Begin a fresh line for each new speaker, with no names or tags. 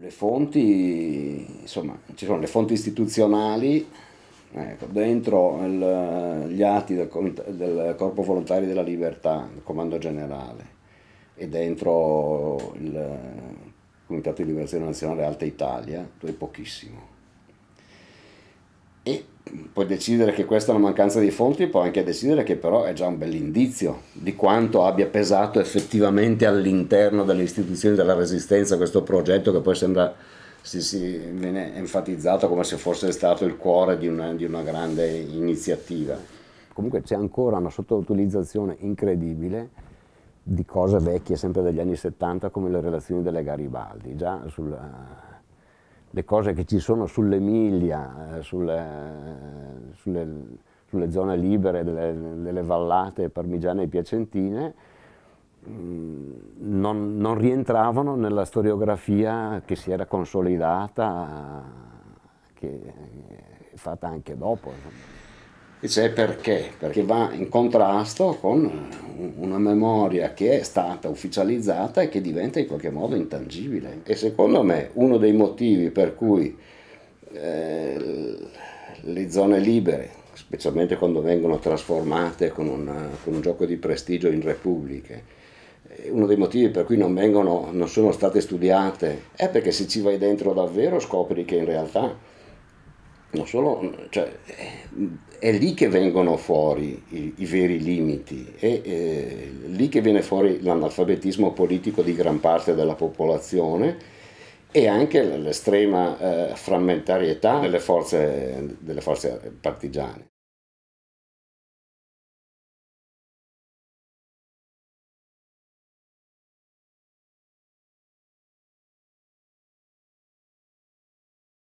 Le fonti, insomma, ci sono le fonti istituzionali, ecco,
dentro il, gli atti del, del, Corpo Volontari della Libertà, del Comando Generale, e dentro il Comitato di Liberazione Nazionale Alta Italia, dove pochissimo puoi decidere che questa è una mancanza di fonti, puoi anche decidere che però è già un bell'indizio di quanto abbia pesato effettivamente all'interno delle istituzioni della resistenza questo progetto che poi sembra si, si viene enfatizzato come se fosse stato il cuore di una, di una grande iniziativa. Comunque c'è ancora una sottoutilizzazione incredibile di cose vecchie, sempre degli anni 70, come le relazioni delle Garibaldi. Già sul, eh, le cose che ci sono sull'Emilia, eh, sulle, sulle, sulle, zone libere delle, delle vallate parmigiane e piacentine, mm, non, non, rientravano nella storiografia che si era consolidata, che è fatta anche dopo. Dice perché? Perché va in contrasto con eh, una memoria che è stata ufficializzata e che diventa in qualche modo intangibile. E secondo me uno dei motivi per cui eh, le zone libere, specialmente quando vengono trasformate con, una, con un gioco di prestigio in repubbliche, eh, uno dei motivi per cui non, vengono, non sono state studiate è perché se ci vai dentro davvero scopri che in realtà non solo, cioè, è lì che vengono fuori i, i veri limiti, è, è, lì che viene fuori l'analfabetismo politico di gran parte della popolazione e
anche l'estrema eh, frammentarietà delle forze, delle forze partigiane.